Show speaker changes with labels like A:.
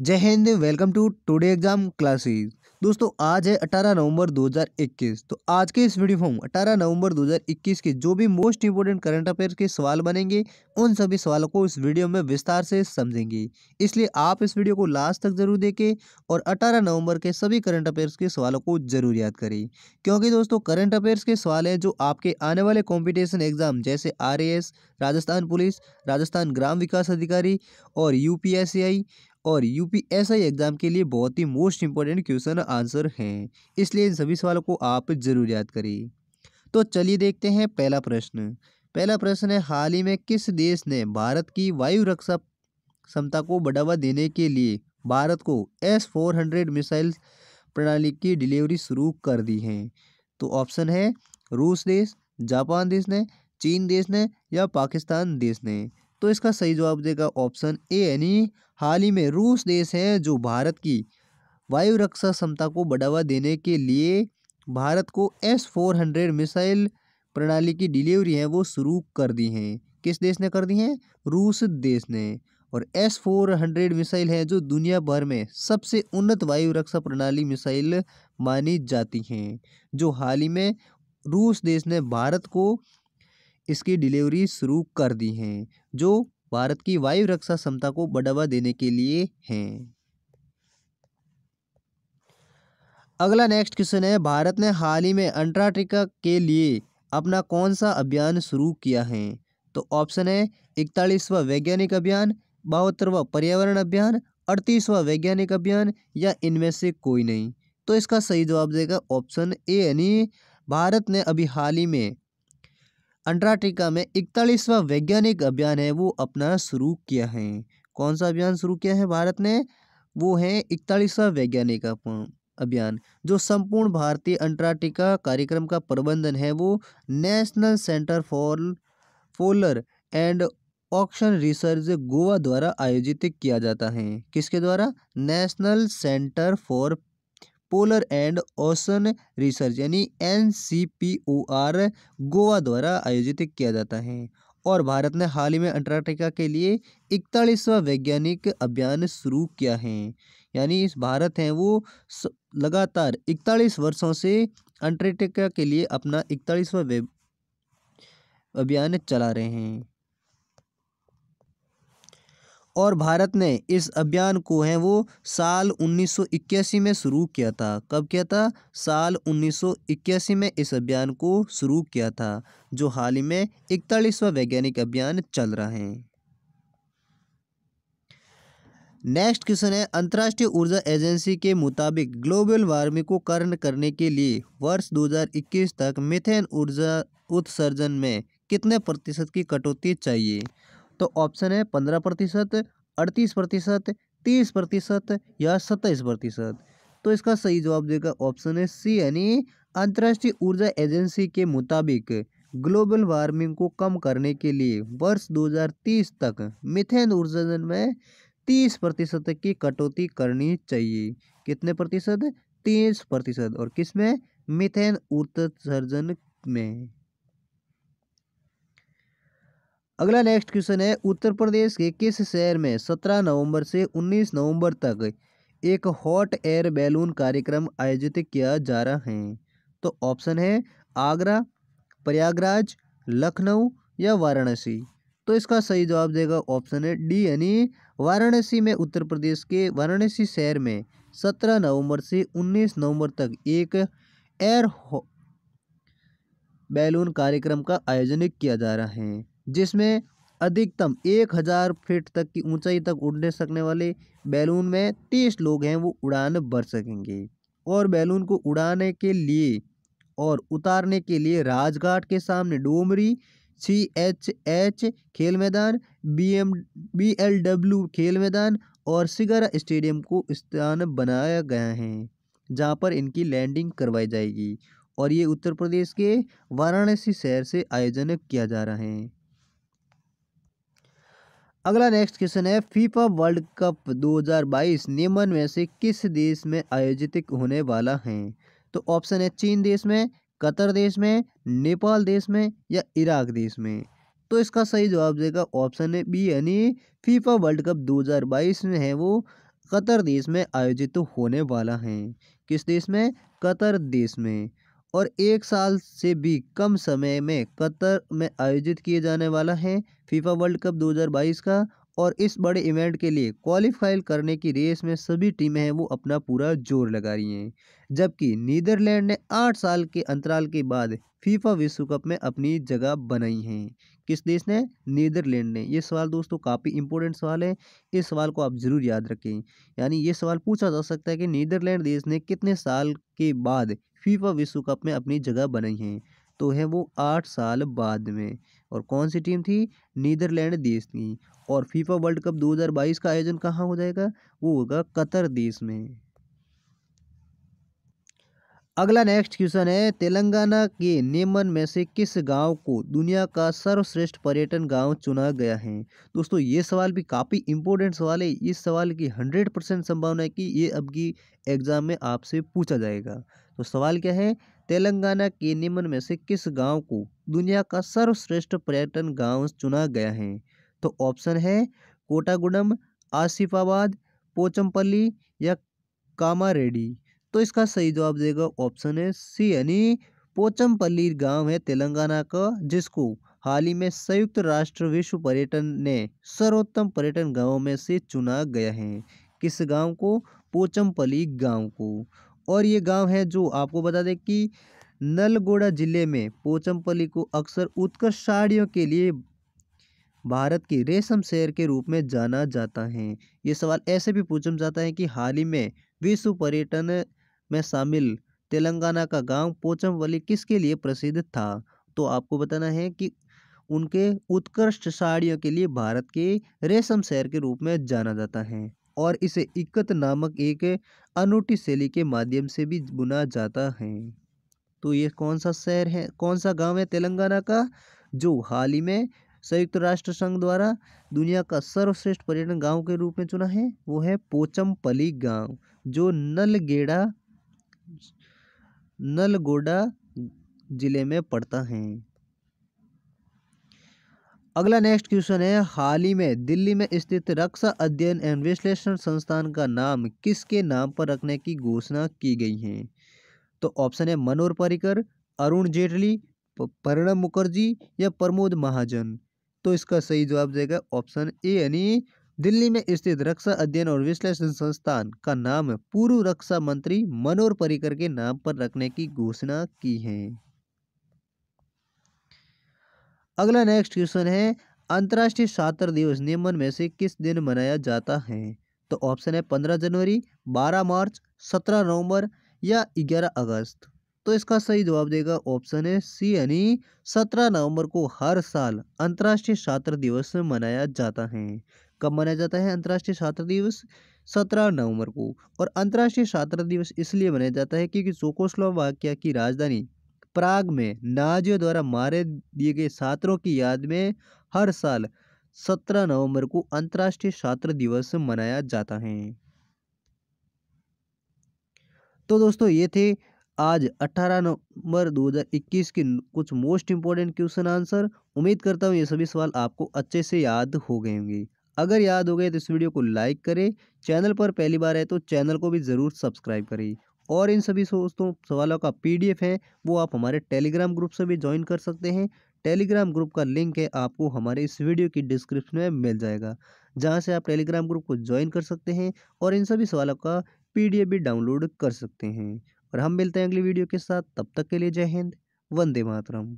A: जय हिंद welcome to today exam classes दोस्तों आज है 18 नवंबर 2021 तो आज के इस वीडियो में 18 नवंबर 2021 के जो भी मोस्ट इंपोर्टेंट करंट अफेयर के सवाल बनेंगे उन सभी सवालों को इस वीडियो में विस्तार से समझेंगे इसलिए आप इस वीडियो को लास्ट तक जरूर देखें और 18 नवंबर के सभी करंट अफेयर्स के सवालों को जरूर याद करें क्योंकि दोस्तों करंट अफेयर्स के सवाल हैं जो आपके आने वाले कॉम्पिटिशन एग्जाम जैसे आर राजस्थान पुलिस राजस्थान ग्राम विकास अधिकारी और यू और U P S I exam के लिए बहुत ही मोस्ट इम्पोर्टेंट क्वेश्चन आंसर हैं इसलिए इन सभी सवालों को आप जरूर याद करें तो चलिए देखते हैं पहला प्रश्न पहला प्रश्न है हाल ही में किस देश ने भारत की वायु रक्षा क्षमता को बढ़ावा देने के लिए भारत को एस फोर हंड्रेड मिसाइल प्रणाली की डिलीवरी शुरू कर दी है तो ऑप्शन है रूस देश जापान देश ने चीन देश ने या पाकिस्तान देश ने तो इसका सही जवाब देगा ऑप्शन ए यानी हाल ही में रूस देश है जो भारत की वायु रक्षा क्षमता को बढ़ावा देने के लिए भारत को एस फोर हंड्रेड मिसाइल प्रणाली की डिलीवरी है वो शुरू कर दी हैं किस देश ने कर दी हैं रूस देश ने और एस फोर हंड्रेड मिसाइल है जो दुनिया भर में सबसे उन्नत वायु रक्षा प्रणाली मिसाइल मानी जाती हैं जो हाल ही में रूस देश ने भारत को इसकी डिलीवरी शुरू कर दी हैं जो भारत की वायु रक्षा क्षमता को बढ़ावा देने के लिए हैं अगला नेक्स्ट क्वेश्चन है भारत ने हाल ही में अंटार्कटिका के लिए अपना कौन सा अभियान शुरू किया है तो ऑप्शन है इकतालीसवा वैज्ञानिक अभियान बहत्तरवा पर्यावरण अभियान अड़तीसवा वैज्ञानिक अभियान या इनमें से कोई नहीं तो इसका सही जवाब देगा ऑप्शन ए यानी भारत ने अभी हाल ही में अंटार्कटिका में इकतालीसवां वैज्ञानिक अभियान है वो अपना शुरू किया है कौन सा अभियान शुरू किया है भारत ने वो है इकतालीसवां वैज्ञानिक अभियान जो संपूर्ण भारतीय अंटार्कटिका कार्यक्रम का प्रबंधन है वो National Centre for Polar and Ocean Research Goa द्वारा आयोजित किया जाता है किसके द्वारा National Centre for Polar and Ocean Research यानी N C P O R Goa द्वारा आयोजित किया जाता है और भारत ने हाल ही में अंटार्कटिका के लिए इकतालीसवां वैज्ञानिक अभियान शुरू किया है यानी इस भारत हैं वो लगातार इकतालीस वर्षों से अंटार्कटिका के लिए अपना इकतालीसवां अभियान चला रहे हैं और भारत ने इस अभियान को है वो साल 1981 में शुरू किया था कब किया था साल 1981 में इस अभियान को शुरू किया था जो हाल ही में इकतालीसवा वैज्ञानिक अभियान चल रहा है नेक्स्ट क्वेश्चन है अंतर्राष्ट्रीय ऊर्जा एजेंसी के मुताबिक ग्लोबल वार्मिंग को कर्ण करने के लिए वर्ष 2021 तक मिथेन ऊर्जा उत्सर्जन में कितने प्रतिशत की कटौती चाहिए तो ऑप्शन है पंद्रह प्रतिशत अड़तीस प्रतिशत तीस प्रतिशत या सत्ताईस प्रतिशत तो इसका सही जवाब देगा ऑप्शन है सी यानी अंतर्राष्ट्रीय ऊर्जा एजेंसी के मुताबिक ग्लोबल वार्मिंग को कम करने के लिए वर्ष 2030 तक मिथेन ऊर्जा में 30 प्रतिशत की कटौती करनी चाहिए कितने प्रतिशत तीस प्रतिशत और किस में मिथेन उत्सर्जन में अगला नेक्स्ट क्वेश्चन है उत्तर प्रदेश के किस शहर में सत्रह नवंबर से उन्नीस नवंबर तक एक हॉट एयर बैलून कार्यक्रम आयोजित किया जा रहा है तो ऑप्शन है आगरा प्रयागराज लखनऊ या वाराणसी तो इसका सही जवाब देगा ऑप्शन है डी यानी वाराणसी में उत्तर प्रदेश के वाराणसी शहर में सत्रह नवंबर से उन्नीस नवंबर तक एक एयर बैलून कार्यक्रम का आयोजन किया जा रहा है जिसमें अधिकतम एक हज़ार फीट तक की ऊंचाई तक उड़ने सकने वाले बैलून में तीस लोग हैं वो उड़ान भर सकेंगे और बैलून को उड़ाने के लिए और उतारने के लिए राजघाट के सामने डोमरी सी एच एच खेल मैदान B M B L W खेल मैदान और सिगरा स्टेडियम को स्थान बनाया गया है जहाँ पर इनकी लैंडिंग करवाई जाएगी और ये उत्तर प्रदेश के वाराणसी शहर से आयोजन किया जा रहा है अगला नेक्स्ट क्वेश्चन है फीफा वर्ल्ड कप 2022 निम्न में से किस देश में आयोजित होने वाला है तो ऑप्शन है चीन देश में कतर देश में नेपाल देश में या इराक देश में तो इसका सही जवाब देगा ऑप्शन है बी यानी फीफा वर्ल्ड कप 2022 में है वो कतर देश में आयोजित होने वाला है किस देश में कतर देश में और एक साल से भी कम समय में कतर में आयोजित किए जाने वाला है फीफा वर्ल्ड कप 2022 का और इस बड़े इवेंट के लिए क्वालिफाई करने की रेस में सभी टीमें हैं वो अपना पूरा जोर लगा रही हैं जबकि नीदरलैंड ने आठ साल के अंतराल के बाद फीफा विश्व कप में अपनी जगह बनाई है किस देश ने नीदरलैंड ने ये सवाल दोस्तों काफ़ी इंपॉर्टेंट सवाल है इस सवाल को आप ज़रूर याद रखें यानी ये सवाल पूछा जा सकता है कि नीदरलैंड देश ने कितने साल के बाद फीफा विश्व कप में अपनी जगह बनाई है तो है वो आठ साल बाद में और कौन सी टीम थी नीदरलैंड देश थी और फीफा वर्ल्ड कप 2022 का आयोजन कहाँ हो जाएगा वो होगा कतर देश में अगला नेक्स्ट क्वेश्चन है तेलंगाना के नेमन में से किस गांव को दुनिया का सर्वश्रेष्ठ पर्यटन गांव चुना गया है दोस्तों ये सवाल भी काफ़ी इंपॉर्टेंट सवाल है इस सवाल की हंड्रेड परसेंट संभावना है कि ये अब की एग्ज़ाम में आपसे पूछा जाएगा तो सवाल क्या है तेलंगाना के निम्न में से किस गांव को दुनिया का सर्वश्रेष्ठ पर्यटन गाँव चुना गया है तो ऑप्शन है कोटागुडम आसिफाबाद पोचमपल्ली या कामारेडी तो इसका सही जवाब देगा ऑप्शन है सी यानी पोचमपल्ली गांव है तेलंगाना का जिसको हाल ही में संयुक्त राष्ट्र विश्व पर्यटन ने सर्वोत्तम पर्यटन गाँव में से चुना गया है किस गांव को पोचमपल्ली गांव को और ये गांव है जो आपको बता दें कि नलगोड़ा जिले में पोचमपल्ली को अक्सर उत्कर्ष साड़ियों के लिए भारत की रेशम शहर के रूप में जाना जाता है ये सवाल ऐसे भी पूछा जाता है कि हाल ही में विश्व पर्यटन में शामिल तेलंगाना का गांव पोचमवली किसके लिए प्रसिद्ध था तो आपको बताना है कि उनके उत्कृष्ट साड़ियों के लिए भारत के रेशम शहर के रूप में जाना जाता है और इसे इक्कत नामक एक अनूठी शैली के माध्यम से भी बुना जाता है तो ये कौन सा शहर है कौन सा गांव है तेलंगाना का जो हाल ही में संयुक्त राष्ट्र संघ द्वारा दुनिया का सर्वश्रेष्ठ पर्यटन गांव के रूप में चुना है वो है पोचमपली गांव जो नलगेड़ा नलगोडा जिले में पड़ता है अगला नेक्स्ट क्वेश्चन है हाल ही में दिल्ली में स्थित रक्षा अध्ययन एवं विश्लेषण संस्थान का नाम किसके नाम पर रखने की घोषणा की गई है तो ऑप्शन है मनोहर परिकर अरुण जेटली प्रणब मुखर्जी या प्रमोद महाजन तो इसका सही जवाब देगा ऑप्शन ए यानी दिल्ली में स्थित रक्षा अध्ययन और विश्लेषण संस्थान का नाम पूर्व रक्षा मंत्री मनोहर परिकर के नाम पर रखने की घोषणा की है अगला नेक्स्ट क्वेश्चन है अंतर्राष्ट्रीय छात्र दिवस नियमन में से किस दिन मनाया जाता है तो ऑप्शन है पंद्रह जनवरी बारह मार्च सत्रह नवंबर या ग्यारह अगस्त तो इसका सही जवाब देगा ऑप्शन है सी यानी सत्रह नवंबर को हर साल अंतर्राष्ट्रीय छात्र दिवस मनाया जाता है कब मनाया जाता है अंतर्राष्ट्रीय छात्र दिवस सत्रह नवंबर को और अंतर्राष्ट्रीय छात्र दिवस इसलिए मनाया जाता है क्योंकि चोकोस्लोवाकिया की राजधानी प्राग में नाजियों द्वारा मारे दिए गए छात्रों की याद में हर साल सत्रह नवंबर को अंतर्राष्ट्रीय छात्र दिवस मनाया जाता है तो दोस्तों ये थे आज 18 नवंबर 2021 के कुछ मोस्ट इंपॉर्टेंट क्वेश्चन आंसर उम्मीद करता हूँ ये सभी सवाल आपको अच्छे से याद हो गए होंगे अगर याद हो गए तो इस वीडियो को लाइक करें चैनल पर पहली बार है तो चैनल को भी ज़रूर सब्सक्राइब करें और इन सभी दोस्तों सवालों का पीडीएफ है वो आप हमारे टेलीग्राम ग्रुप से भी ज्वाइन कर सकते हैं टेलीग्राम ग्रुप का लिंक है आपको हमारे इस वीडियो की डिस्क्रिप्शन में मिल जाएगा जहाँ से आप टेलीग्राम ग्रुप को ज्वाइन कर सकते हैं और इन सभी सवालों का पी भी डाउनलोड कर सकते हैं और हम मिलते हैं अगली वीडियो के साथ तब तक के लिए जय हिंद वंदे मातरम